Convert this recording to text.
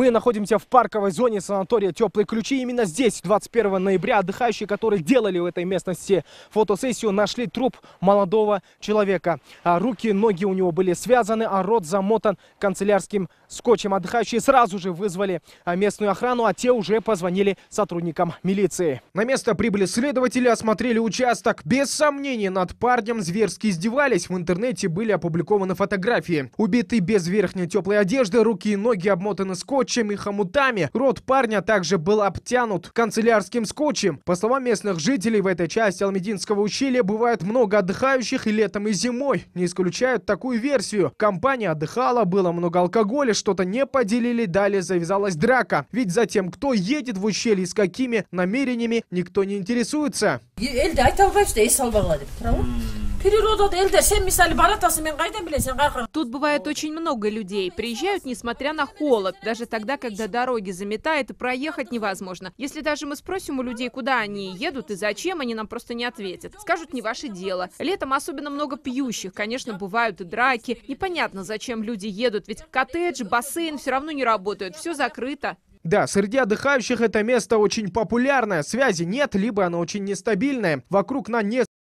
Мы находимся в парковой зоне санатория «Теплые ключи». Именно здесь 21 ноября отдыхающие, которые делали в этой местности фотосессию, нашли труп молодого человека. А руки, ноги у него были связаны, а рот замотан канцелярским скотчем. Отдыхающие сразу же вызвали а, местную охрану, а те уже позвонили сотрудникам милиции. На место прибыли следователи, осмотрели участок. Без сомнений, над парнем зверски издевались. В интернете были опубликованы фотографии. Убитый без верхней теплой одежды, руки и ноги обмотаны скотчем скотчем и хомутами. Рот парня также был обтянут канцелярским скотчем. По словам местных жителей, в этой части Алмединского ущелья бывает много отдыхающих и летом, и зимой. Не исключают такую версию. Компания отдыхала, было много алкоголя, что-то не поделили, далее завязалась драка. Ведь затем, кто едет в ущелье и с какими намерениями, никто не интересуется. Тут бывает очень много людей. Приезжают, несмотря на холод, даже тогда, когда дороги заметает и проехать невозможно. Если даже мы спросим у людей, куда они едут и зачем, они нам просто не ответят. Скажут, не ваше дело. Летом особенно много пьющих, конечно, бывают и драки. Непонятно, зачем люди едут, ведь коттедж, бассейн все равно не работают, все закрыто. Да, среди отдыхающих это место очень популярное. Связи нет, либо оно очень нестабильное. Вокруг на нет